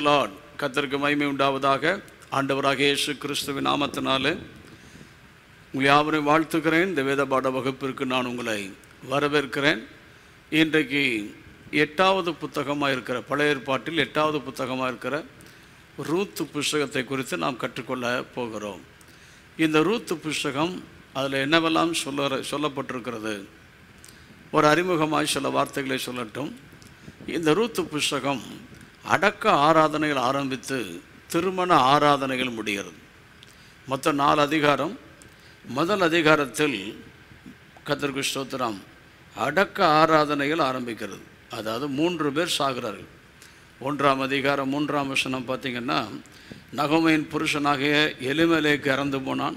த Lord கத்தருக்கு மகிமை உண்டாவதாக ஆண்டவராக இயேசு கிறிஸ்துவின் நாமத்தினால் உங்கள் யாவரையும் வாழ்த்துக்கிறேன் இந்த வேத பாட வகுப்பிற்கு நான் உங்களை வரவேற்கிறேன் இன்றைக்கு எட்டாவது புத்தகமாக இருக்கிற பழைய ஏற்பாட்டில் எட்டாவது புத்தகமாக இருக்கிற ரூத்து புஸ்தகத்தை குறித்து நாம் கற்றுக்கொள்ள போகிறோம் இந்த ரூத்து புஸ்தகம் அதில் என்னவெல்லாம் சொல்ல சொல்லப்பட்டிருக்கிறது ஒரு அறிமுகமாய் சில வார்த்தைகளை சொல்லட்டும் இந்த ரூத்து புஸ்தகம் அடக்க ஆராதனைகள் ஆரம்பித்து திருமண ஆராதனைகள் முடிகிறது மொத்த நாலு அதிகாரம் முதல் அதிகாரத்தில் கத்திற்கு ஸ்தோத்திரம் அடக்க ஆராதனைகள் ஆரம்பிக்கிறது அதாவது மூன்று பேர் சாகிறார்கள் ஒன்றாம் அதிகாரம் மூன்றாம் வசனம் பார்த்திங்கன்னா நகமையின் புருஷனாகிய எலிமலேக்கு இறந்து போனான்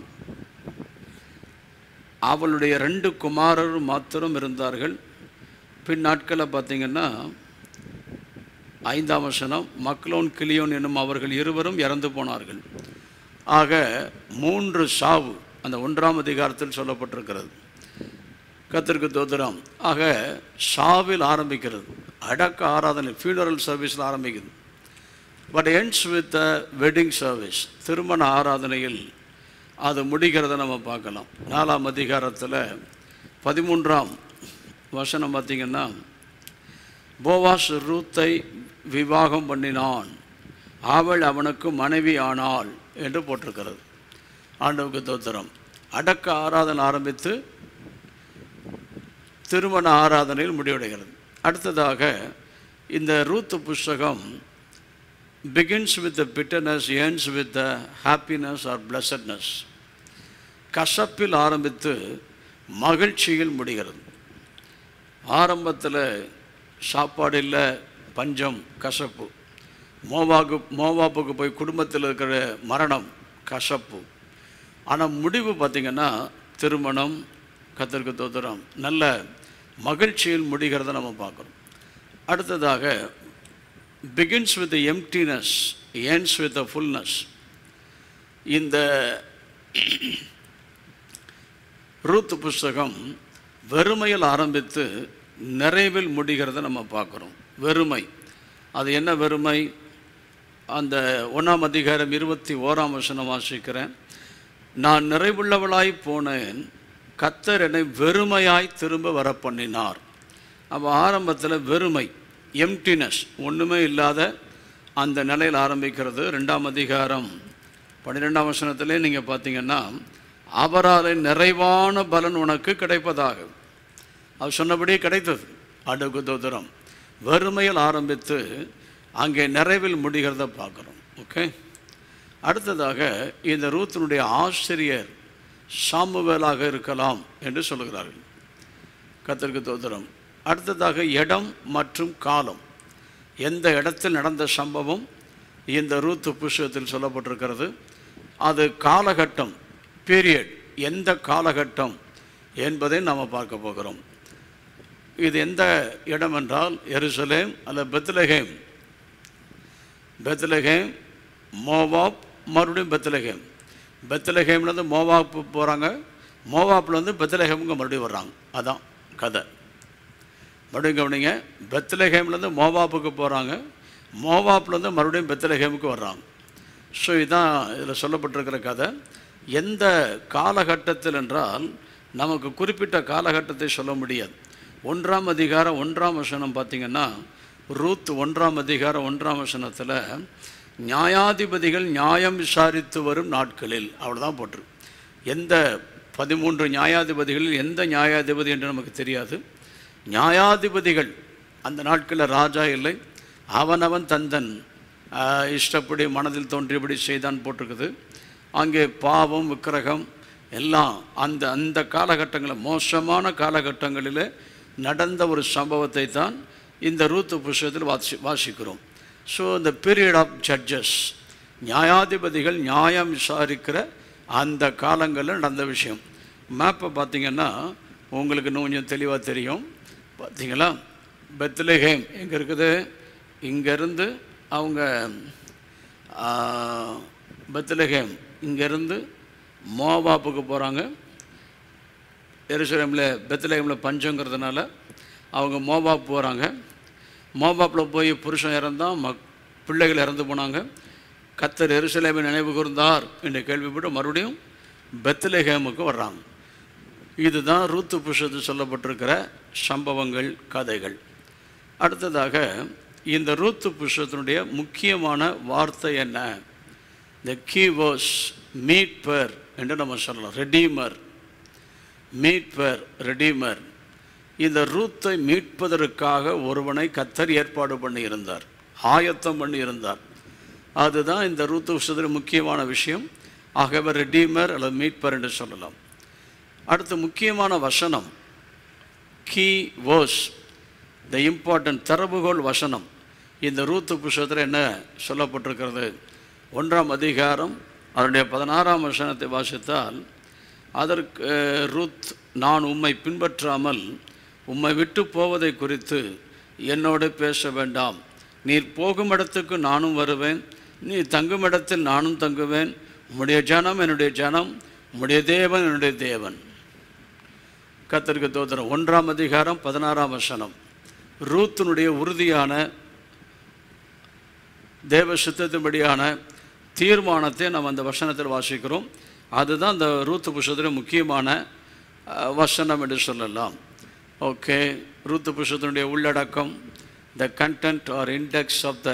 அவளுடைய ரெண்டு குமாரரும் மாத்திரம் இருந்தார்கள் பின் நாட்களில் பார்த்திங்கன்னா ஐந்தாம் வசனம் மக்லோன் கிளியோன் என்னும் அவர்கள் இருவரும் இறந்து போனார்கள் ஆக மூன்று சாவு அந்த ஒன்றாம் அதிகாரத்தில் சொல்லப்பட்டிருக்கிறது கத்திற்கு தோத்திரம் ஆக சாவில் ஆரம்பிக்கிறது அடக்க ஆராதனை ஃபியூனரல் சர்வீஸில் ஆரம்பிக்குது but ends with a wedding service திருமண ஆராதனையில் அது முடிகிறத நம்ம பார்க்கலாம் நாலாம் அதிகாரத்தில் பதிமூன்றாம் வசனம் பார்த்திங்கன்னா போவாஸ் ரூத்தை விவாகம் பண்ணினான் அவள் அவனுக்கு மனைவி ஆனாள் என்று போட்டிருக்கிறது ஆண்டவுக்கு தோத்திரம் அடக்க ஆராதனை ஆரம்பித்து திருமண ஆராதனையில் முடிவடைகிறது அடுத்ததாக இந்த ரூத்து புஸ்தகம் begins with the bitterness ends with the happiness or blessedness கசப்பில் ஆரம்பித்து மகிழ்ச்சியில் முடிகிறது ஆரம்பத்தில் சாப்பாடு இல்லை பஞ்சம் கசப்பு மோவாக்கு மோவாப்புக்கு போய் குடும்பத்தில் இருக்கிற மரணம் கசப்பு ஆனால் முடிவு பார்த்திங்கன்னா திருமணம் கத்திற்கு தோத்திரம் நல்ல மகிழ்ச்சியில் முடிகிறத நம்ம பார்க்குறோம் அடுத்ததாக begins with emptiness ends with a fullness இந்த ரூத் புஸ்தகம் வெறுமையில் ஆரம்பித்து நிறைவில் முடிகிறத நம்ம பார்க்குறோம் வெறுமை அது என்ன வெறுமை அந்த ஒன்றாம் அதிகாரம் இருபத்தி ஓராம் வசனம் வாசிக்கிறேன் நான் நிறைவுள்ளவளாய் போனேன் கத்தர் என்னை வெறுமையாய் திரும்ப வர பண்ணினார் அப்போ ஆரம்பத்தில் வெறுமை எம்டினஸ் ஒன்றுமே இல்லாத அந்த நிலையில் ஆரம்பிக்கிறது ரெண்டாம் அதிகாரம் பன்னிரெண்டாம் வசனத்திலே நீங்கள் பார்த்தீங்கன்னா அவரால் நிறைவான பலன் உனக்கு கிடைப்பதாகும் அவர் சொன்னபடியே கிடைத்தது அடுகு தோதரம் வறுமையில் ஆரம்பித்து அங்கே நிறைவில் முடிகிறத பார்க்குறோம் ஓகே அடுத்ததாக இந்த ரூத்தினுடைய ஆசிரியர் சாமுவேலாக இருக்கலாம் என்று சொல்கிறார்கள் கத்திற்கு தோதரம் அடுத்ததாக இடம் மற்றும் காலம் எந்த இடத்தில் நடந்த சம்பவம் இந்த ரூத்து புஸ்தகத்தில் சொல்லப்பட்டிருக்கிறது அது காலகட்டம் பீரியட் எந்த காலகட்டம் என்பதை நாம் பார்க்க போகிறோம் இது எந்த இடம் என்றால் எருசலேம் அல்ல பெத்லகேம் பெத்லகேம் மோவாப் மறுபடியும் பெத்லஹேம் பெத்லஹேம்லேருந்து மோவாப்பு போகிறாங்க மோவாப்லேருந்து பெத்லஹேமுங்க மறுபடியும் வர்றாங்க அதான் கதை மறுபடியும் கவனிங்க பெத்லஹேம்லேருந்து மோவாப்புக்கு போகிறாங்க மோவாப்லேருந்து மறுபடியும் பெத்லஹேமுக்கு வர்றாங்க ஸோ இதுதான் இதில் சொல்லப்பட்டிருக்கிற கதை எந்த காலகட்டத்தில் என்றால் நமக்கு குறிப்பிட்ட காலகட்டத்தை சொல்ல முடியாது ஒன்றாம் அதிகாரம் ஒன்றாம் வசனம் பார்த்திங்கன்னா ரூத் ஒன்றாம் அதிகாரம் ஒன்றாம் வசனத்தில் நியாயாதிபதிகள் நியாயம் விசாரித்து வரும் நாட்களில் அவ்வளோதான் போட்டிரு எந்த பதிமூன்று நியாயாதிபதிகளில் எந்த நியாயாதிபதி என்று நமக்கு தெரியாது நியாயாதிபதிகள் அந்த நாட்களில் ராஜா இல்லை அவனவன் தந்தன் இஷ்டப்படி மனதில் தோன்றியபடி செய்தான் போட்டிருக்குது அங்கே பாவம் விக்கிரகம் எல்லாம் அந்த அந்த காலகட்டங்களில் மோசமான காலகட்டங்களில் நடந்த ஒரு சம்பவத்தை தான் இந்த ரூத்து புஸ்தகத்தில் வாசி வாசிக்கிறோம் ஸோ இந்த பீரியட் ஆஃப் ஜட்ஜஸ் நியாயாதிபதிகள் நியாயம் விசாரிக்கிற அந்த காலங்களில் நடந்த விஷயம் மேப்பை பார்த்தீங்கன்னா உங்களுக்கு இன்னும் கொஞ்சம் தெளிவாக தெரியும் பார்த்தீங்களா பெத்லஹேம் எங்கே இருக்குது இங்கேருந்து அவங்க பெத்லஹேம் இங்கேருந்து மோவாப்புக்கு போகிறாங்க எருசலேமில் பெத்தலேமில் பஞ்சங்கிறதுனால அவங்க மோபாப் போகிறாங்க மோபாப்பில் போய் புருஷன் இறந்தான் மக் பிள்ளைகள் இறந்து போனாங்க கத்தர் எருசலேமை நினைவு கூர்ந்தார் என்று கேள்விப்பட்டு மறுபடியும் பெத்லஹேமுக்கு வர்றாங்க இதுதான் ரூத்து புஷத்து சொல்லப்பட்டிருக்கிற சம்பவங்கள் கதைகள் அடுத்ததாக இந்த ரூத்து புஷத்தினுடைய முக்கியமான வார்த்தை என்ன த கீவோஸ் மீட்பர் என்று நம்ம சொல்லலாம் ரெடீமர் மீட்பர் ரெடிமர் இந்த ரூத்தை மீட்பதற்காக ஒருவனை கத்தர் ஏற்பாடு பண்ணியிருந்தார் ஆயத்தம் பண்ணியிருந்தார் அதுதான் இந்த ரூத்து விஷயத்தில் முக்கியமான விஷயம் ஆகவே ரெடிமர் அல்லது மீட்பர் என்று சொல்லலாம் அடுத்து முக்கியமான வசனம் கீ வேர்ஸ் த இம்பார்ட்டன்ட் தரவுகோல் வசனம் இந்த ரூத்து புஷத்தில் என்ன சொல்லப்பட்டிருக்கிறது ஒன்றாம் அதிகாரம் அதனுடைய பதினாறாம் வசனத்தை வாசித்தால் அதற்கு ருத் நான் உம்மை பின்பற்றாமல் உம்மை விட்டு போவதை குறித்து என்னோடு பேச வேண்டாம் நீர் போகும் இடத்துக்கு நானும் வருவேன் நீ தங்கும் இடத்தில் நானும் தங்குவேன் உம்முடைய ஜனம் என்னுடைய ஜனம் உம்முடைய தேவன் என்னுடைய தேவன் கத்திரிக்க தோதரம் ஒன்றாம் அதிகாரம் பதினாறாம் வசனம் ரூத்தினுடைய உறுதியான தேவ சித்தத்தின்படியான தீர்மானத்தை நாம் அந்த வசனத்தில் வாசிக்கிறோம் அதுதான் இந்த ரூத்து புஷத்தில் முக்கியமான வசனம் என்று சொல்லலாம் ஓகே ரூத்து புஷத்தினுடைய உள்ளடக்கம் the content or index of the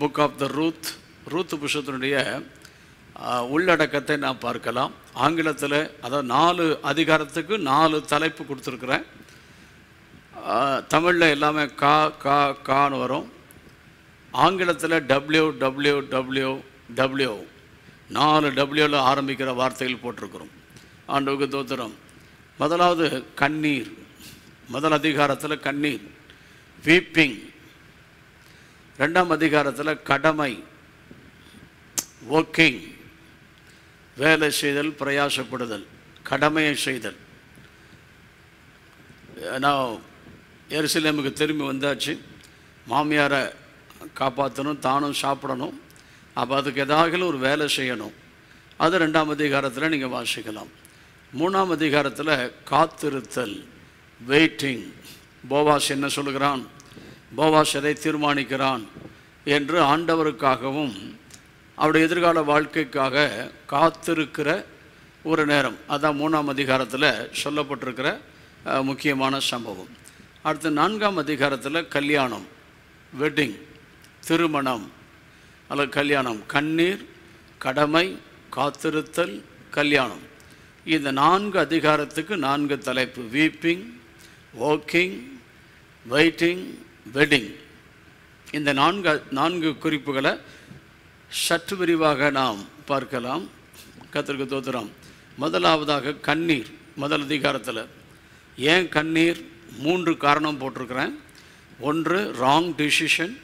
book of the Ruth Ruth புஷத்தினுடைய உள்ளடக்கத்தை நான் பார்க்கலாம் ஆங்கிலத்தில் அதாவது நாலு அதிகாரத்துக்கு நாலு தலைப்பு கொடுத்துருக்குறேன் தமிழில் எல்லாமே கா கா கான்னு வரும் ஆங்கிலத்தில் டபிள்யூ டபிள்யூ டபிள்யூ டபிள்யூ நாலு டபிள்யூவில் ஆரம்பிக்கிற வார்த்தைகள் போட்டிருக்கிறோம் ஆண்டவுக்கு தோத்திரம் முதலாவது கண்ணீர் முதல் அதிகாரத்தில் கண்ணீர் வீப்பிங் ரெண்டாம் அதிகாரத்தில் கடமை ஒர்க்கிங் வேலை செய்தல் பிரயாசப்படுதல் கடமையை செய்தல் நான் எருசலேமுக்கு திரும்பி வந்தாச்சு மாமியாரை காப்பாற்றணும் தானும் சாப்பிடணும் அப்போ அதுக்கு ஏதாவது ஒரு வேலை செய்யணும் அது ரெண்டாம் அதிகாரத்தில் நீங்கள் வாசிக்கலாம் மூணாம் அதிகாரத்தில் காத்திருத்தல் வெயிட்டிங் போவாஸ் என்ன சொல்கிறான் போவாஸ் எதை தீர்மானிக்கிறான் என்று ஆண்டவருக்காகவும் அவருடைய எதிர்கால வாழ்க்கைக்காக காத்திருக்கிற ஒரு நேரம் அதான் மூணாம் அதிகாரத்தில் சொல்லப்பட்டிருக்கிற முக்கியமான சம்பவம் அடுத்து நான்காம் அதிகாரத்தில் கல்யாணம் வெட்டிங் திருமணம் அல்லது கல்யாணம் கண்ணீர் கடமை காத்திருத்தல் கல்யாணம் இந்த நான்கு அதிகாரத்துக்கு நான்கு தலைப்பு வீப்பிங் வாக்கிங் வெயிட்டிங் வெட்டிங் இந்த நான்கு நான்கு குறிப்புகளை சற்று விரிவாக நாம் பார்க்கலாம் கத்திற்கு தோத்திரம் முதலாவதாக கண்ணீர் முதல் அதிகாரத்தில் ஏன் கண்ணீர் மூன்று காரணம் போட்டிருக்கிறேன் ஒன்று ராங் டிசிஷன்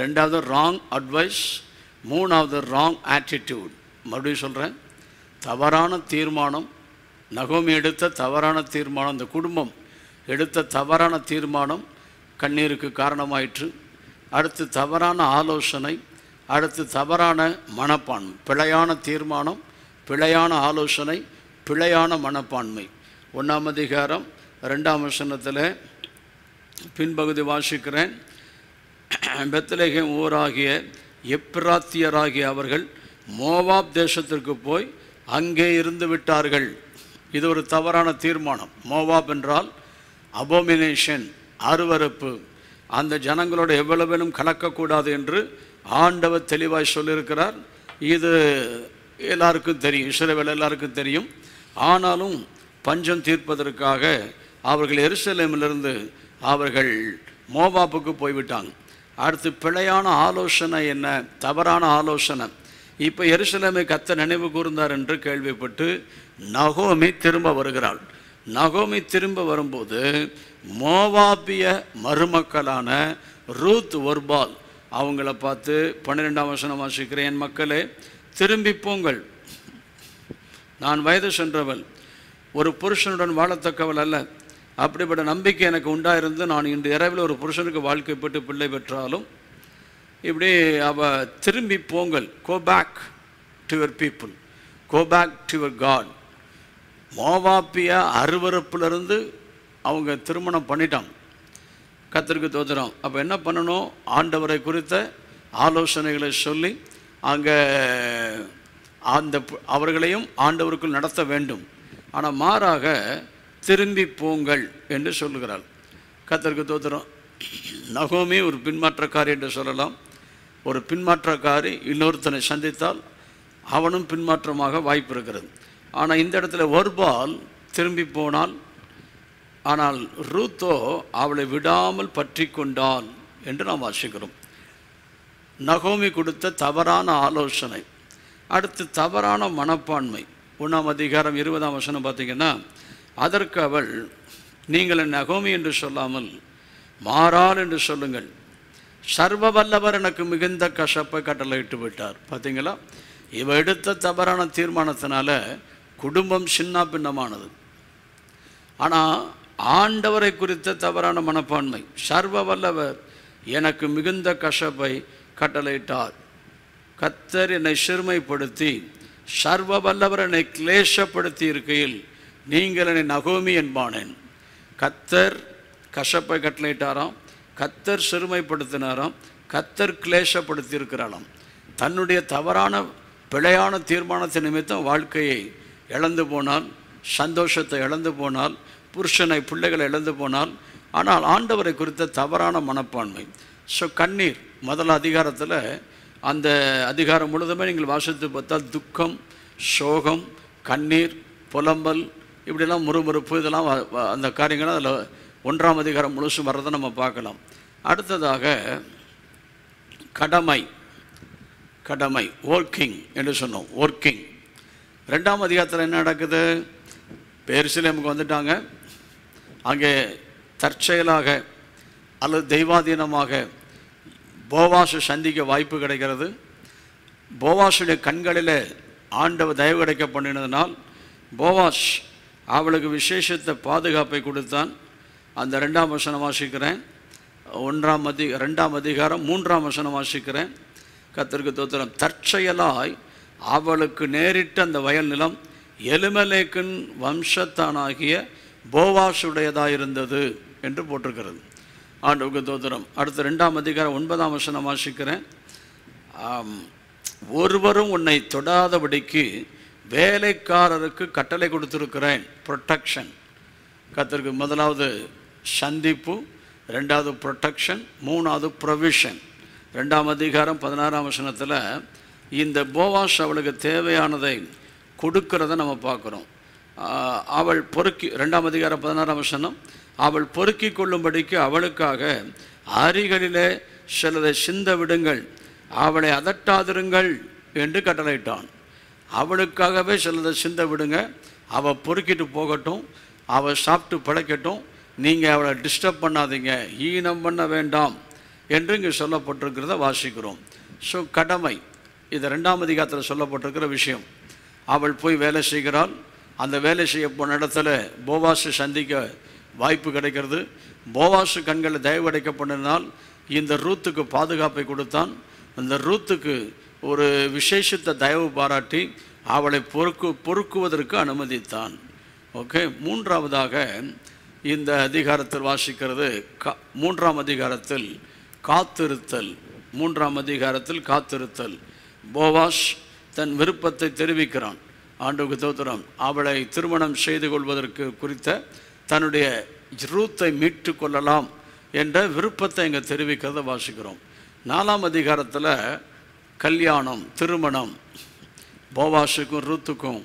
ரெண்டாவது ராங் அட்வைஸ் மூணாவது ராங் ஆட்டிடியூட் மறுபடியும் சொல்கிறேன் தவறான தீர்மானம் நகோமி எடுத்த தவறான தீர்மானம் இந்த குடும்பம் எடுத்த தவறான தீர்மானம் கண்ணீருக்கு காரணமாயிற்று அடுத்து தவறான ஆலோசனை அடுத்து தவறான மனப்பான்மை பிழையான தீர்மானம் பிழையான ஆலோசனை பிழையான மனப்பான்மை ஒன்றாம் அதிகாரம் ரெண்டாம் வசனத்தில் பின்பகுதி வாசிக்கிறேன் பெத்தலேகம் ஊராகிய எப்பிராத்தியராகிய அவர்கள் மோவாப் தேசத்திற்கு போய் அங்கே இருந்து விட்டார்கள் இது ஒரு தவறான தீர்மானம் மோவாப் என்றால் அபோமினேஷன் அருவறுப்பு அந்த ஜனங்களோட எவ்வளவெனும் கலக்கக்கூடாது என்று ஆண்டவர் தெளிவாய் சொல்லியிருக்கிறார் இது எல்லாருக்கும் தெரியும் இஸ்ரேவேல் எல்லாருக்கும் தெரியும் ஆனாலும் பஞ்சம் தீர்ப்பதற்காக அவர்கள் எருசலேமிலிருந்து அவர்கள் மோவாப்புக்கு போய்விட்டாங்க அடுத்து பிழையான ஆலோசனை என்ன தவறான ஆலோசனை இப்போ எருசலேமை கத்த நினைவு கூர்ந்தார் என்று கேள்விப்பட்டு நகோமி திரும்ப வருகிறாள் நகோமி திரும்ப வரும்போது மோவாபிய மருமக்களான ரூத் ஒர்பால் அவங்கள பார்த்து பன்னிரெண்டாம் வசனம் வாசிக்கிறேன் என் மக்களே திரும்பி போங்கள் நான் வயது சென்றவள் ஒரு புருஷனுடன் வாழத்தக்கவள் அல்ல அப்படிப்பட்ட நம்பிக்கை எனக்கு உண்டாயிருந்து நான் இன்று இரவில் ஒரு புருஷனுக்கு வாழ்க்கைப்பட்டு பிள்ளை பெற்றாலும் இப்படி அவ திரும்பி போங்கள் go back to your people go back to your God மோவாப்பிய அருவறுப்பிலிருந்து அவங்க திருமணம் பண்ணிட்டாங்க கத்திற்கு தோத்துறோம் அப்போ என்ன பண்ணணும் ஆண்டவரை குறித்த ஆலோசனைகளை சொல்லி அங்கே அந்த அவர்களையும் ஆண்டவருக்குள் நடத்த வேண்டும் ஆனால் மாறாக திரும்பி போங்கள் என்று சொல்லுகிறாள் கத்தருக்கு தோத்திரம் நகோமே ஒரு பின்மாற்றக்காரி என்று சொல்லலாம் ஒரு பின்மாற்றக்காரி இன்னொருத்தனை சந்தித்தால் அவனும் பின்மாற்றமாக வாய்ப்பு இருக்கிறது ஆனால் இந்த இடத்துல வருபால் திரும்பி போனால் ஆனால் ரூத்தோ அவளை விடாமல் பற்றி கொண்டாள் என்று நாம் வாசிக்கிறோம் நகோமி கொடுத்த தவறான ஆலோசனை அடுத்து தவறான மனப்பான்மை ஒன்றாம் அதிகாரம் இருபதாம் வசனம் பார்த்திங்கன்னா அதற்கு அவள் நீங்கள் என் அகோமி என்று சொல்லாமல் மாறாள் என்று சொல்லுங்கள் சர்வ வல்லவர் எனக்கு மிகுந்த கஷப்பை கட்டளையிட்டு விட்டார் பார்த்தீங்களா இவ எடுத்த தவறான தீர்மானத்தினால குடும்பம் சின்ன பின்னமானது ஆனால் ஆண்டவரை குறித்த தவறான மனப்பான்மை சர்வ வல்லவர் எனக்கு மிகுந்த கஷப்பை கட்டளையிட்டார் கத்தர் என்னை சிறுமைப்படுத்தி சர்வ வல்லவர் என்னை கிளேசப்படுத்தி இருக்கையில் நீங்கள் என்னை நகோமி என்பானேன் கத்தர் கஷப்பை கட்டளையிட்டாராம் கத்தர் சிறுமைப்படுத்தினாராம் கத்தர் கிளேசப்படுத்தியிருக்கிறாராம் தன்னுடைய தவறான பிழையான தீர்மானத்தை நிமித்தம் வாழ்க்கையை இழந்து போனால் சந்தோஷத்தை இழந்து போனால் புருஷனை பிள்ளைகளை இழந்து போனால் ஆனால் ஆண்டவரை குறித்த தவறான மனப்பான்மை ஸோ கண்ணீர் முதல் அதிகாரத்தில் அந்த அதிகாரம் முழுதுமே நீங்கள் வாசித்து பார்த்தால் துக்கம் சோகம் கண்ணீர் புலம்பல் இப்படிலாம் முறுமுறுப்பு இதெல்லாம் அந்த காரியங்களும் அதில் ஒன்றாம் அதிகாரம் முழுசும் வர்றதை நம்ம பார்க்கலாம் அடுத்ததாக கடமை கடமை ஒர்க்கிங் என்று சொன்னோம் ஒர்க்கிங் ரெண்டாம் அதிகாரத்தில் என்ன நடக்குது பேரிசிலேமுக்கு வந்துட்டாங்க அங்கே தற்செயலாக அல்லது தெய்வாதீனமாக போவாசு சந்திக்க வாய்ப்பு கிடைக்கிறது போவாசுடைய கண்களில் ஆண்டவர் தயவு கிடைக்க பண்ணினதுனால் போவாஷ் அவளுக்கு விசேஷத்தை பாதுகாப்பை கொடுத்தான் அந்த ரெண்டாம் வசனம் வாசிக்கிறேன் ஒன்றாம் அதி ரெண்டாம் அதிகாரம் மூன்றாம் வசனம் வாசிக்கிறேன் கத்திற்கு தோத்திரம் தற்செயலாய் அவளுக்கு நேரிட்ட அந்த வயல் நிலம் எலுமலேக்கின் வம்சத்தானாகிய போவாசுடையதாக இருந்தது என்று போட்டிருக்கிறது ஆண்டுக்கு தோத்திரம் அடுத்த ரெண்டாம் அதிகாரம் ஒன்பதாம் வசனம் வாசிக்கிறேன் ஒருவரும் உன்னை தொடாதபடிக்கு வேலைக்காரருக்கு கட்டளை கொடுத்துருக்கிறேன் ப்ரொட்டக்ஷன் கத்திற்கு முதலாவது சந்திப்பு ரெண்டாவது ப்ரொட்டக்ஷன் மூணாவது ப்ரொவிஷன் ரெண்டாம் அதிகாரம் பதினாறாம் வசனத்தில் இந்த போவாஸ் அவளுக்கு தேவையானதை கொடுக்கிறத நம்ம பார்க்குறோம் அவள் பொறுக்கி ரெண்டாம் அதிகாரம் பதினாறாம் வசனம் அவள் பொறுக்கி கொள்ளும்படிக்கு அவளுக்காக அரிகளிலே சிலதை சிந்த விடுங்கள் அவளை அதட்டாதிருங்கள் என்று கட்டளையிட்டான் அவளுக்காகவே சிலதை சிந்த விடுங்க அவள் பொறுக்கிட்டு போகட்டும் அவள் சாப்பிட்டு பழக்கட்டும் நீங்கள் அவளை டிஸ்டர்ப் பண்ணாதீங்க ஈனம் பண்ண வேண்டாம் என்று இங்கே சொல்லப்பட்டிருக்கிறத வாசிக்கிறோம் ஸோ கடமை இது ரெண்டாம் அதிகாரத்தில் சொல்லப்பட்டிருக்கிற விஷயம் அவள் போய் வேலை செய்கிறாள் அந்த வேலை செய்ய போன இடத்துல போவாசு சந்திக்க வாய்ப்பு கிடைக்கிறது போவாசு கண்களை தயவடைக்கப்பட்டனால் இந்த ரூத்துக்கு பாதுகாப்பை கொடுத்தான் இந்த ரூத்துக்கு ஒரு விசேஷத்தை தயவு பாராட்டி அவளை பொறுக்கு பொறுக்குவதற்கு அனுமதித்தான் ஓகே மூன்றாவதாக இந்த அதிகாரத்தில் வாசிக்கிறது கா மூன்றாம் அதிகாரத்தில் காத்திருத்தல் மூன்றாம் அதிகாரத்தில் காத்திருத்தல் போவாஷ் தன் விருப்பத்தை தெரிவிக்கிறான் ஆண்டுக்கு தோத்திரம் அவளை திருமணம் செய்து கொள்வதற்கு குறித்த தன்னுடைய ரூத்தை மீட்டு கொள்ளலாம் என்ற விருப்பத்தை இங்கே தெரிவிக்கிறத வாசிக்கிறோம் நாலாம் அதிகாரத்தில் கல்யாணம் திருமணம் போவாஷுக்கும் ரூத்துக்கும்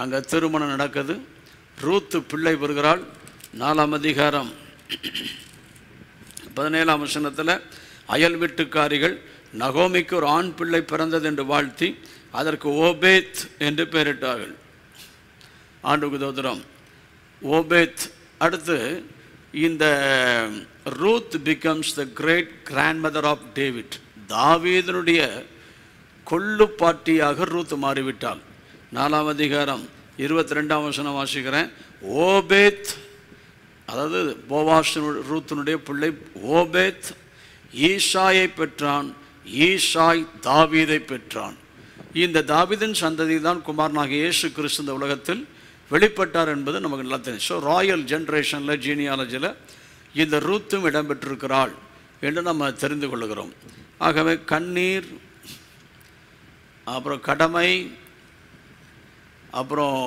அங்கே திருமணம் நடக்குது ரூத்து பிள்ளை பெறுகிறாள் நாலாம் அதிகாரம் பதினேழாம் வசனத்தில் அயல் வீட்டுக்காரிகள் நகோமிக்கு ஒரு ஆண் பிள்ளை பிறந்தது என்று வாழ்த்தி அதற்கு ஓபேத் என்று பெயரிட்டார்கள் ஆண்டு தோதரம் ஓபேத் அடுத்து இந்த Ruth becomes the great grandmother of David தாவீதனுடைய கொள்ளு பாட்டியாக ரூத்து மாறிவிட்டாள் நாலாம் அதிகாரம் இருபத்தி ரெண்டாம் வசனம் வாசிக்கிறேன் ஓபேத் அதாவது போவாசனு ரூத்தினுடைய பிள்ளை ஓபேத் ஈஷாயை பெற்றான் ஈஷாய் தாவீதை பெற்றான் இந்த தாவிதின் சந்ததி தான் குமாரனாக இயேசு கிறிஸ்து இந்த உலகத்தில் வெளிப்பட்டார் என்பது நமக்கு நல்லா தெரியும் ஸோ ராயல் ஜென்ரேஷனில் ஜீனியாலஜியில் இந்த ரூத்தும் இடம்பெற்றிருக்கிறாள் என்று நம்ம தெரிந்து கொள்கிறோம் ஆகவே கண்ணீர் அப்புறம் கடமை அப்புறம்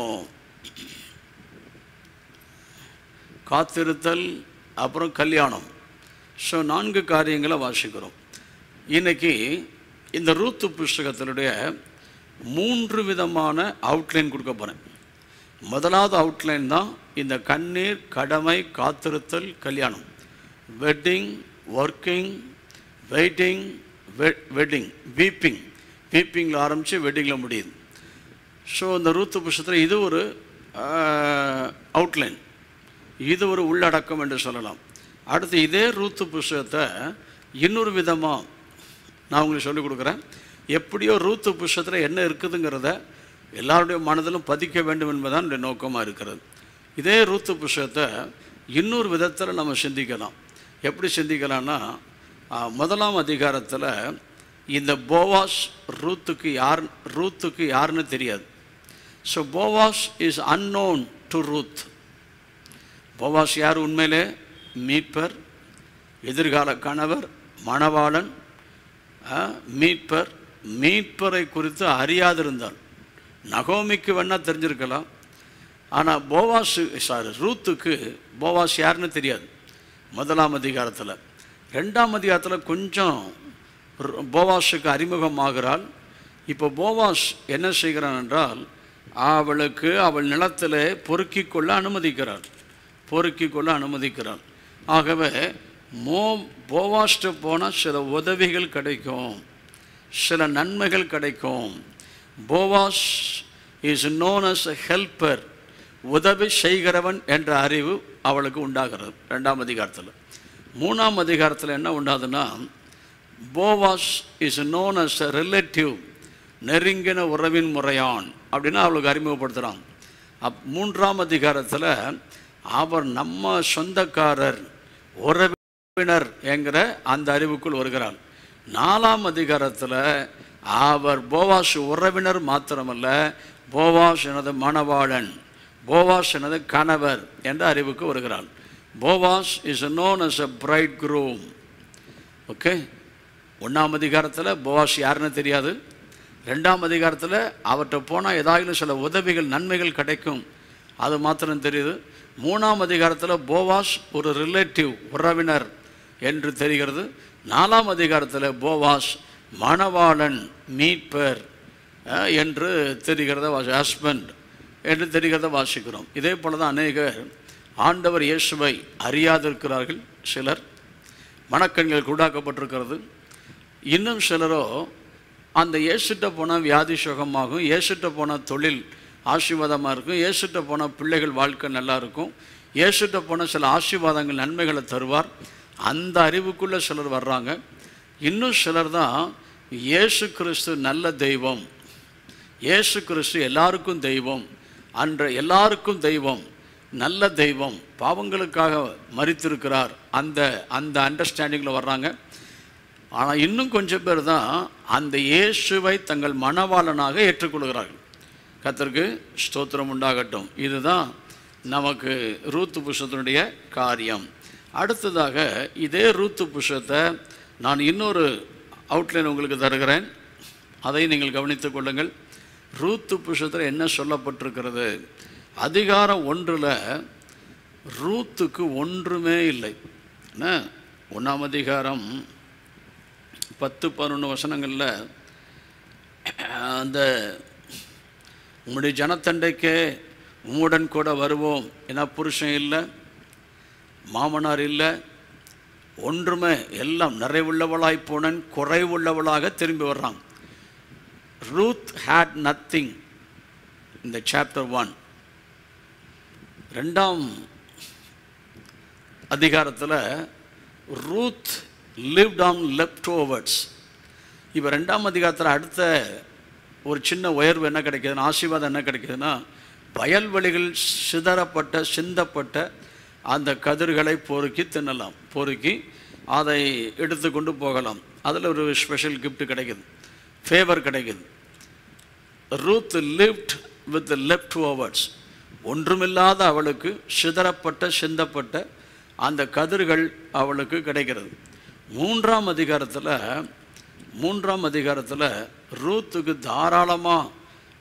காத்திருத்தல் அப்புறம் கல்யாணம் ஸோ நான்கு காரியங்களை வாசிக்கிறோம் இன்றைக்கி இந்த ரூத்து புஸ்தகத்தினுடைய மூன்று விதமான அவுட்லைன் கொடுக்க போகிறேன் முதலாவது அவுட்லைன் தான் இந்த கண்ணீர் கடமை காத்திருத்தல் கல்யாணம் வெட்டிங் ஒர்க்கிங் வெயிட்டிங் வெ வெட்டிங் வீப்பிங் பீப்பிங்கில் ஆரம்பித்து வெட்டிங்கில் முடியுது ஸோ இந்த ரூத்து புஷத்தில் இது ஒரு அவுட்லைன் இது ஒரு உள்ளடக்கம் என்று சொல்லலாம் அடுத்து இதே ரூத்து புஷத்தை இன்னொரு விதமாக நான் உங்களுக்கு சொல்லிக் கொடுக்குறேன் எப்படியோ ரூத்து புஷத்தில் என்ன இருக்குதுங்கிறத எல்லாருடைய மனதிலும் பதிக்க வேண்டும் என்பதுதான் என்னுடைய நோக்கமாக இருக்கிறது இதே ரூத்து புஷத்தை இன்னொரு விதத்தில் நம்ம சிந்திக்கலாம் எப்படி சிந்திக்கலாம்னா முதலாம் அதிகாரத்தில் இந்த போவாஸ் ரூத்துக்கு யார் ரூத்துக்கு யாருன்னு தெரியாது so Boaz is unknown to Ruth Boaz யார் உண்மையிலே மீட்பர் எதிர்கால கணவர் மணவாளன் மீட்பர் மீட்பரை குறித்து அறியாதிருந்தார் நகோமிக்கு வேணால் தெரிஞ்சிருக்கலாம் ஆனால் போவாஸு சாரி ரூத்துக்கு போவாஸ் யாருன்னு தெரியாது முதலாம் அதிகாரத்தில் ரெண்டாம் அதிகாரத்தில் கொஞ்சம் போவாஸுக்கு அறிமுகமாகிறாள் இப்போ போவாஸ் என்ன செய்கிறான் என்றால் அவளுக்கு அவள் நிலத்தில் பொறுக்கி கொள்ள அனுமதிக்கிறாள் பொறுக்கி கொள்ள அனுமதிக்கிறாள் ஆகவே மோ போவாஸ்ட்டு போனால் சில உதவிகள் கிடைக்கும் சில நன்மைகள் கிடைக்கும் Boaz is known as a helper உதவி செய்கிறவன் என்ற அறிவு அவளுக்கு உண்டாகிறது ரெண்டாம் அதிகாரத்தில் மூணாம் அதிகாரத்தில் என்ன உண்டாதுன்னா Boaz is known as a relative நெருங்கின உறவின் முறையான் அப்படின்னு அவளுக்கு அறிமுகப்படுத்துகிறான் அப் மூன்றாம் அதிகாரத்தில் அவர் நம்ம சொந்தக்காரர் உறவினர் என்கிற அந்த அறிவுக்குள் வருகிறார் நாலாம் அதிகாரத்தில் அவர் போவாஸ் உறவினர் மாத்திரமல்ல போவாஸ் எனது மணவாளன் போவாஸ் எனது கணவர் என்ற அறிவுக்கு வருகிறான் Boaz is known as a bridegroom okay ஒன்றாம் அதிகாரத்தில் போவாஸ் யாருன்னு தெரியாது ரெண்டாம் அதிகாரத்தில் அவர்கிட்ட போனால் ஏதாவது சில உதவிகள் நன்மைகள் கிடைக்கும் அது மாத்திரம் தெரியுது மூணாம் அதிகாரத்தில் போவாஸ் ஒரு ரிலேட்டிவ் உறவினர் என்று தெரிகிறது நாலாம் அதிகாரத்தில் போவாஸ் மணவாளன் மீட்பர் என்று தெரிகிறத வாஷ் ஹஸ்பண்ட் என்று தெரிகிறத வாசிக்கிறோம் இதே போல் தான் அநேகர் ஆண்டவர் இயேசுவை அறியாதிருக்கிறார்கள் சிலர் மணக்கண்கள் கூடாக்கப்பட்டிருக்கிறது இன்னும் சிலரோ அந்த ஏசுட்ட போனால் வியாதி சுகமாகும் ஏசுட்ட போனால் தொழில் ஆசீர்வாதமாக இருக்கும் ஏசுட்ட போனால் பிள்ளைகள் வாழ்க்கை நல்லாயிருக்கும் ஏசுட்ட போனால் சில ஆசீர்வாதங்கள் நன்மைகளை தருவார் அந்த அறிவுக்குள்ளே சிலர் வர்றாங்க இன்னும் சிலர் தான் இயேசு கிறிஸ்து நல்ல தெய்வம் ஏசு கிறிஸ்து எல்லாருக்கும் தெய்வம் அன்ற எல்லாருக்கும் தெய்வம் நல்ல தெய்வம் பாவங்களுக்காக மறித்திருக்கிறார் அந்த அந்த அண்டர்ஸ்டாண்டிங்கில் வர்றாங்க ஆனால் இன்னும் கொஞ்சம் பேர் தான் அந்த இயேசுவை தங்கள் மனவாளனாக ஏற்றுக்கொள்கிறார்கள் கத்திற்கு ஸ்தோத்திரம் உண்டாகட்டும் இதுதான் நமக்கு ரூத்து புஷத்தினுடைய காரியம் அடுத்ததாக இதே ரூத்து புஷத்தை நான் இன்னொரு அவுட்லைன் உங்களுக்கு தருகிறேன் அதை நீங்கள் கவனித்து கொள்ளுங்கள் ரூத்து புஷத்தில் என்ன சொல்லப்பட்டிருக்கிறது அதிகாரம் ஒன்றில் ரூத்துக்கு ஒன்றுமே இல்லை என்ன ஒன்றாம் அதிகாரம் பத்து பதினொன்று வசனங்களில் அந்த உங்களுடைய ஜனத்தண்டைக்கே உம்முடன் கூட வருவோம் ஏன்னா புருஷன் இல்லை மாமனார் இல்லை ஒன்றுமே எல்லாம் நிறைவுள்ளவளாய் போனன் குறைவுள்ளவளாக திரும்பி வர்றான் ரூத் ஹேட் நத்திங் இந்த சாப்டர் ஒன் ரெண்டாம் அதிகாரத்தில் Ruth lived on leftovers இப்போ ரெண்டாம் அதிகாரத்தில் அடுத்த ஒரு சின்ன உயர்வு என்ன கிடைக்கிதுன்னா ஆசீர்வாதம் என்ன கிடைக்கிதுன்னா வயல்வெளிகள் சிதறப்பட்ட சிந்தப்பட்ட அந்த கதிர்களை பொறுக்கி தின்னலாம் பொறுக்கி அதை எடுத்து கொண்டு போகலாம் அதில் ஒரு ஸ்பெஷல் கிஃப்ட் கிடைக்குது ஃபேவர் கிடைக்குது Ruth lived with leftovers ஒன்றுமில்லாத அவளுக்கு சிதறப்பட்ட சிந்தப்பட்ட அந்த கதிர்கள் அவளுக்கு கிடைக்கிறது மூன்றாம் அதிகாரத்தில் மூன்றாம் அதிகாரத்தில் ரூத்துக்கு தாராளமாக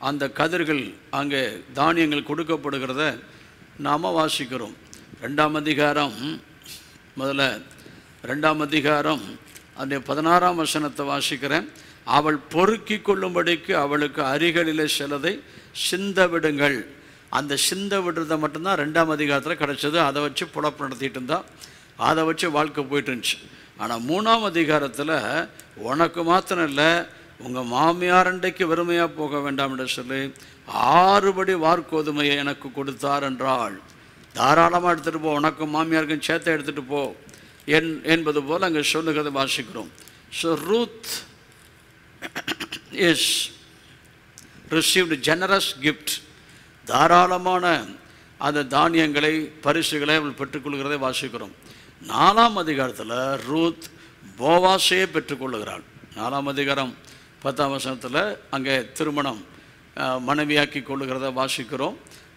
அந்த கதிர்கள் அங்கே தானியங்கள் கொடுக்கப்படுகிறத நாம் வாசிக்கிறோம் ரெண்டாம் அதிகாரம் முதல்ல ரெண்டாம் அதிகாரம் அந்த பதினாறாம் வசனத்தை வாசிக்கிறேன் அவள் பொறுக்கி கொள்ளும்படிக்கு அவளுக்கு அருகிலே சிலதை சிந்த விடுங்கள் அந்த சிந்த விடுறதை மட்டும்தான் ரெண்டாம் அதிகாரத்தில் கிடச்சது அதை வச்சு புலப்பு நடத்திட்டு இருந்தால் அதை வச்சு வாழ்க்கை போயிட்டு இருந்துச்சு ஆனால் மூணாம் அதிகாரத்தில் உனக்கு மாத்திரம் இல்லை உங்கள் மாமியார் அண்டைக்கு வெறுமையாக போக வேண்டாம் என்று சொல்லி ஆறுபடி வார்கோதுமையை எனக்கு கொடுத்தார் என்றால் தாராளமாக எடுத்துகிட்டு போ உனக்கும் மாமியாருக்கும் சேர்த்த எடுத்துகிட்டு போ என் என்பது போல் அங்கே சொல்லுகிறத வாசிக்கிறோம் so Ruth is received generous gift தாராளமான அந்த தானியங்களை பரிசுகளை அவள் பெற்றுக்கொள்கிறதை வாசிக்கிறோம் நாலாம் அதிகாரத்தில் ரூத் போவாசையே பெற்றுக்கொள்ளுகிறாள் நாலாம் அதிகாரம் பத்தாம் வசனத்தில் அங்கே திருமணம் மனைவியாக்கி கொள்ளுகிறத வாசிக்கிறோம்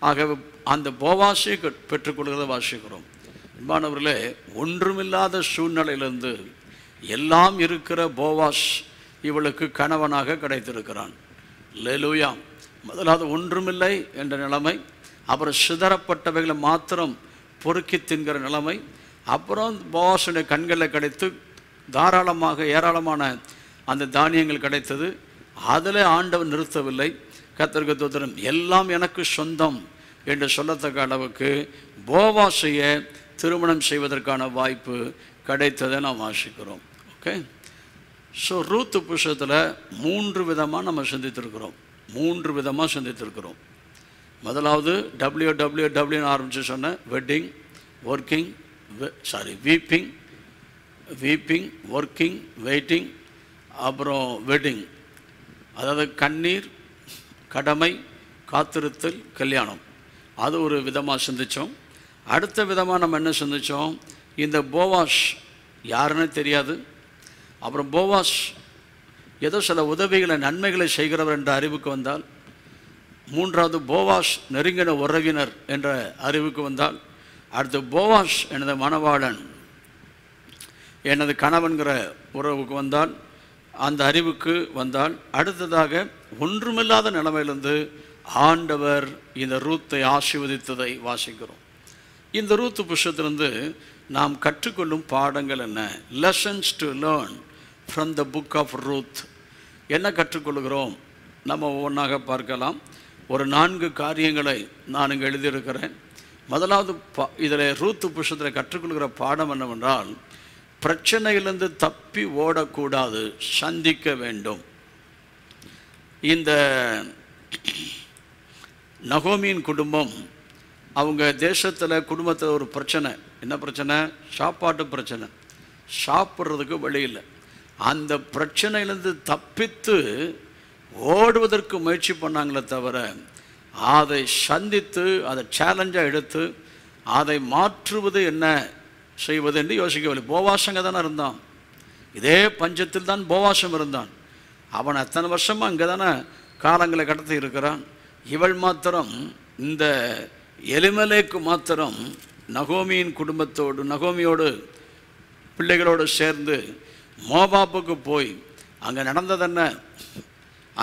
ஆகவே அந்த போவாசையை பெற்றுக்கொள்கிறத வாசிக்கிறோம் அன்பானவர்களே ஒன்றுமில்லாத சூழ்நிலையிலிருந்து எல்லாம் இருக்கிற போவாஸ் இவளுக்கு கணவனாக கிடைத்திருக்கிறான் லெலுயா முதலாவது ஒன்றுமில்லை என்ற நிலைமை அப்புறம் சிதறப்பட்டவைகளை மாத்திரம் பொறுக்கி தின்கிற நிலைமை அப்புறம் போவாசுடைய கண்களை கிடைத்து தாராளமாக ஏராளமான அந்த தானியங்கள் கிடைத்தது அதில் ஆண்டவன் நிறுத்தவில்லை கத்தருக்கு தோத்திரம் எல்லாம் எனக்கு சொந்தம் என்று சொல்லத்தக்க அளவுக்கு போவாசைய திருமணம் செய்வதற்கான வாய்ப்பு கிடைத்ததை நாம் வாசிக்கிறோம் ஓகே ஸோ ரூத்து புஷத்தில் மூன்று விதமாக நம்ம சிந்தித்திருக்கிறோம் மூன்று விதமாக சிந்தித்திருக்கிறோம் முதலாவது டபிள்யூ டபிள்யூ டபிள்யூன்னு ஆரம்பித்து சொன்ன wedding working sorry weeping weeping working waiting அப்புறம் வெட்டிங் அதாவது கண்ணீர் கடமை காத்திருத்தல் கல்யாணம் அது ஒரு விதமாக சிந்தித்தோம் அடுத்த விதமாக நம்ம என்ன சிந்தித்தோம் இந்த போவாஷ் யாருன்னு தெரியாது அப்புறம் போவாஷ் ஏதோ சில உதவிகளை நன்மைகளை செய்கிறவர் என்ற அறிவுக்கு வந்தால் மூன்றாவது போவாஷ் நெருங்கின உறவினர் என்ற அறிவுக்கு வந்தால் அடுத்து போவாஸ் எனது மணவாளன் எனது கணவன்கிற உறவுக்கு வந்தான் அந்த அறிவுக்கு வந்தால் அடுத்ததாக ஒன்றுமில்லாத நிலைமையிலிருந்து ஆண்டவர் இந்த ரூத்தை ஆசிர்வதித்ததை வாசிக்கிறோம் இந்த ரூத்து புஷத்திலிருந்து நாம் கற்றுக்கொள்ளும் பாடங்கள் என்ன lessons to learn from the book of Ruth என்ன கற்றுக்கொள்கிறோம் நம்ம ஒவ்வொன்றாக பார்க்கலாம் ஒரு நான்கு காரியங்களை நான் இங்கே எழுதியிருக்கிறேன் முதலாவது பா இதில் ரூத்து புஷத்தில் கற்றுக்கொள்கிற பாடம் என்னவென்றால் பிரச்சனையிலிருந்து தப்பி ஓடக்கூடாது சந்திக்க வேண்டும் இந்த நகோமியின் குடும்பம் அவங்க தேசத்தில் குடும்பத்தில் ஒரு பிரச்சனை என்ன பிரச்சனை சாப்பாட்டு பிரச்சனை சாப்பிட்றதுக்கு வழி இல்லை அந்த பிரச்சனையிலேருந்து தப்பித்து ஓடுவதற்கு முயற்சி பண்ணாங்களே தவிர அதை சந்தித்து அதை சேலஞ்சாக எடுத்து அதை மாற்றுவது என்ன செய்வது என்று யோசிக்கவில்லை போவாசங்க தானே இருந்தான் இதே பஞ்சத்தில் தான் போவாசம் இருந்தான் அவன் அத்தனை வருஷமாக அங்கே தானே காலங்களை கடத்தி இருக்கிறான் இவள் மாத்திரம் இந்த எலிமலைக்கு மாத்திரம் நகோமியின் குடும்பத்தோடு நகோமியோடு பிள்ளைகளோடு சேர்ந்து மோபாப்புக்கு போய் அங்கே நடந்ததென்ன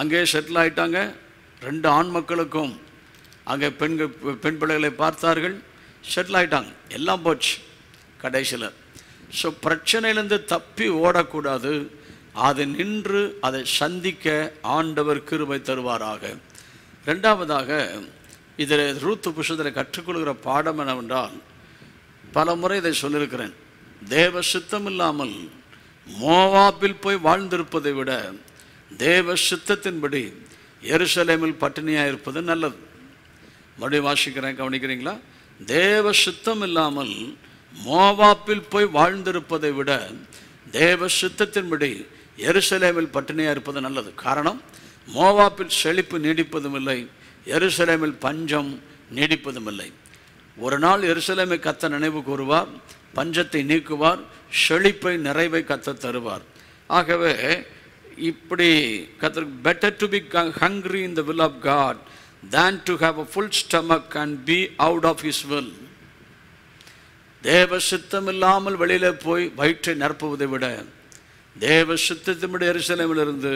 அங்கே செட்டில் ஆகிட்டாங்க ரெண்டு ஆண் மக்களுக்கும் அங்கே பெண்கள் பெண் பிள்ளைகளை பார்த்தார்கள் செட்டில் ஆகிட்டாங்க எல்லாம் போச்சு கடைசியில் ஸோ பிரச்சனையிலேருந்து தப்பி ஓடக்கூடாது அது நின்று அதை சந்திக்க ஆண்டவர் கிருபை தருவாராக ரெண்டாவதாக இதில் ரூத்து புஷத்தில் கற்றுக்கொள்கிற பாடம் என்னவென்றால் பல முறை இதை சொல்லியிருக்கிறேன் தேவ சித்தம் இல்லாமல் மோவாப்பில் போய் வாழ்ந்திருப்பதை விட தேவ சித்தத்தின்படி எருசலேமில் பட்டினியாக இருப்பது நல்லது மறுபடியும் வாசிக்கிறேன் கவனிக்கிறீங்களா தேவ சித்தம் இல்லாமல் மோவாப்பில் போய் வாழ்ந்திருப்பதை விட தேவ சித்தத்தின்படி எருசலேமில் பட்டினியாக இருப்பது நல்லது காரணம் மோவாப்பில் செழிப்பு நீடிப்பதும் இல்லை எருசலேமில் பஞ்சம் நீடிப்பதும் இல்லை ஒரு நாள் எருசலேமை கத்த நினைவு கூறுவார் பஞ்சத்தை நீக்குவார் செழிப்பை நிறைவை கத்த தருவார் ஆகவே இப்படி கத்தர் better to be hungry in the will of God than to have a full stomach and be out of his will தேவ சித்தம் இல்லாமல் வெளியில் போய் வயிற்றை நிரப்புவதை விட தேவ சித்தத்தினுடைய எரிசலமிலிருந்து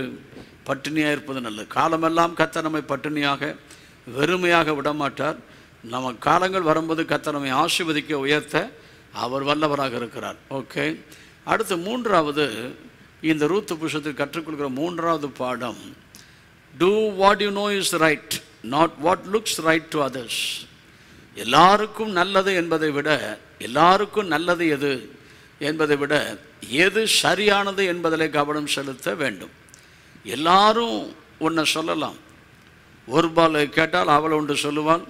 பட்டினியாக இருப்பது நல்லது காலமெல்லாம் கத்த நம்மை பட்டினியாக வெறுமையாக விடமாட்டார் நம்ம காலங்கள் வரும்போது கத்த நம்மை ஆசிர்வதிக்க உயர்த்த அவர் வல்லவராக இருக்கிறார் ஓகே அடுத்து மூன்றாவது இந்த ரூத்து புஷத்துக்கு கற்றுக் கொடுக்குற மூன்றாவது பாடம் do what you know is right not what looks right to others எல்லாருக்கும் நல்லது என்பதை விட எல்லாருக்கும் நல்லது எது என்பதை விட எது சரியானது என்பதில் கவனம் செலுத்த வேண்டும் எல்லாரும் உன்னை சொல்லலாம் ஒருபாலை கேட்டால் அவள் ஒன்று சொல்லுவாள்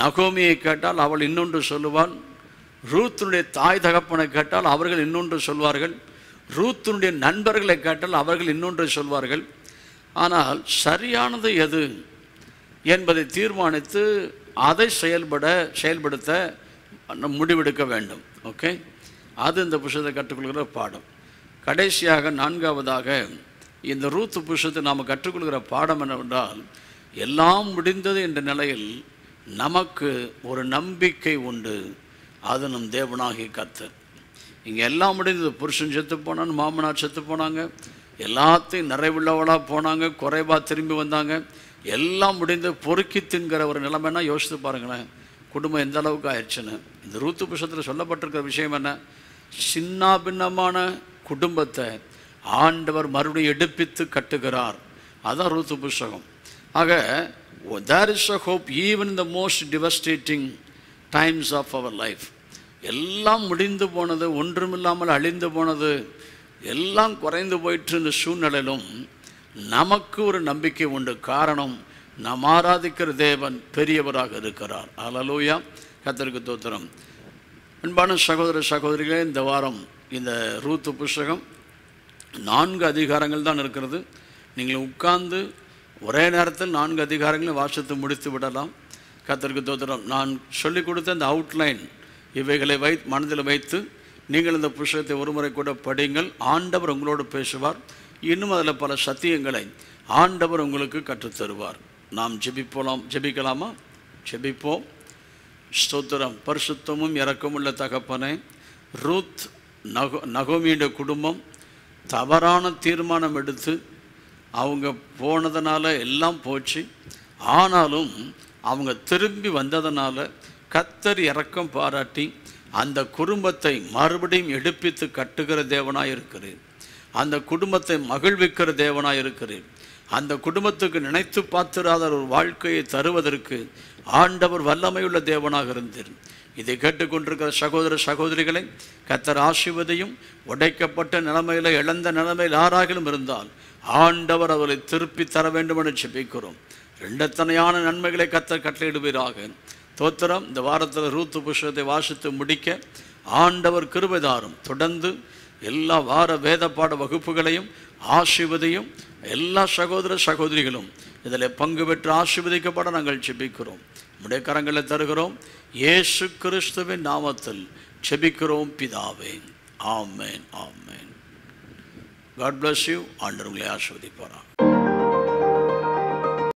நகோமியை கேட்டால் அவள் இன்னொன்று சொல்லுவாள் ரூத்தினுடைய தாய் தகப்பனை கேட்டால் அவர்கள் இன்னொன்று சொல்வார்கள் ரூத்தினுடைய நண்பர்களை கேட்டால் அவர்கள் இன்னொன்றை சொல்வார்கள் ஆனால் சரியானது எது என்பதை தீர்மானித்து அதை செயல்பட செயல்படுத்த முடிவெடுக்க வேண்டும் ஓகே அது இந்த புஷத்தை கற்றுக்கொள்கிற பாடம் கடைசியாக நான்காவதாக இந்த ரூத்து புஷத்தை நாம் கற்றுக்கொள்கிற பாடம் என்னவென்றால் எல்லாம் முடிந்தது என்ற நிலையில் நமக்கு ஒரு நம்பிக்கை உண்டு அது நம் தேவனாகி கத்தர் இங்கே எல்லாம் முடிஞ்சது புருஷன் செத்து போனான் மாமனார் செத்து போனாங்க எல்லாத்தையும் நிறைவுள்ளவளாக போனாங்க குறைவாக திரும்பி வந்தாங்க எல்லாம் முடிந்து பொறுக்கி திங்கிற ஒரு நிலைமைன்னா யோசித்து பாருங்களேன் குடும்பம் எந்த அளவுக்கு ஆயிடுச்சுன்னு இந்த ரூத்து புஷத்தில் சொல்லப்பட்டிருக்கிற விஷயம் என்ன சின்ன பின்னமான குடும்பத்தை ஆண்டவர் மறுபடியும் எடுப்பித்து கட்டுகிறார் அதுதான் ரூத்து புஸ்தகம் ஆக there is a hope even the most devastating times of our life எல்லாம் முடிந்து போனது ஒன்றுமில்லாமல் அழிந்து போனது எல்லாம் குறைந்து இருந்த சூழ்நிலையிலும் நமக்கு ஒரு நம்பிக்கை உண்டு காரணம் நாம் ஆராதிக்கிற தேவன் பெரியவராக இருக்கிறார் அலலூயா கத்திரிக்கு தோத்திரம் அன்பான சகோதர சகோதரிகளே இந்த வாரம் இந்த ரூத்து புஸ்தகம் நான்கு அதிகாரங்கள் தான் இருக்கிறது நீங்கள் உட்கார்ந்து ஒரே நேரத்தில் நான்கு அதிகாரங்களையும் வாசித்து முடித்து விடலாம் கத்திரிக்கு தோத்திரம் நான் சொல்லிக் கொடுத்த அந்த அவுட்லைன் இவைகளை வை மனதில் வைத்து நீங்கள் இந்த புஸ்தகத்தை ஒருமுறை கூட படியுங்கள் ஆண்டவர் உங்களோடு பேசுவார் இன்னும் அதில் பல சத்தியங்களை ஆண்டவர் உங்களுக்கு கற்றுத்தருவார் நாம் ஜெபிப்போலாம் ஜெபிக்கலாமா ஜெபிப்போம் ஸ்தோத்திரம் பரிசுத்தமும் இறக்கமுள்ள தகப்பனே ரூத் நகோ நகோமியோட குடும்பம் தவறான தீர்மானம் எடுத்து அவங்க போனதுனால எல்லாம் போச்சு ஆனாலும் அவங்க திரும்பி வந்ததுனால கத்தர் இறக்கம் பாராட்டி அந்த குடும்பத்தை மறுபடியும் எடுப்பித்து கட்டுகிற தேவனாக இருக்கிறேன் அந்த குடும்பத்தை மகிழ்விக்கிற தேவனாக இருக்கிறேன் அந்த குடும்பத்துக்கு நினைத்து பார்த்திராத ஒரு வாழ்க்கையை தருவதற்கு ஆண்டவர் வல்லமையுள்ள தேவனாக இருந்தேன் இதை கேட்டுக்கொண்டிருக்கிற சகோதர சகோதரிகளை கத்தர் ஆசிவதையும் உடைக்கப்பட்ட நிலைமையில் இழந்த நிலைமையில் யாராகிலும் இருந்தால் ஆண்டவர் அவரை திருப்பி தர வேண்டும் என்று செபிக்கிறோம் ரெண்டத்தனையான நன்மைகளை கத்தர் கட்டளையிடுவீராக தோத்திரம் இந்த வாரத்தில் ரூத்து புஷ்பத்தை வாசித்து முடிக்க ஆண்டவர் கிருபைதாரும் தொடர்ந்து எல்லா வார வேத பாட வகுப்புகளையும் ஆசிர்வதையும் எல்லா சகோதர சகோதரிகளும் இதில் பங்கு பெற்று ஆசிர்வதிக்கப்பட நாங்கள் செபிக்கிறோம் நம்முடைய கரங்களை தருகிறோம் ஏசு கிறிஸ்துவின் நாமத்தில் செபிக்கிறோம் பிதாவே amen amen God bless you உங்களை ஆசிர்வதிப்பாரா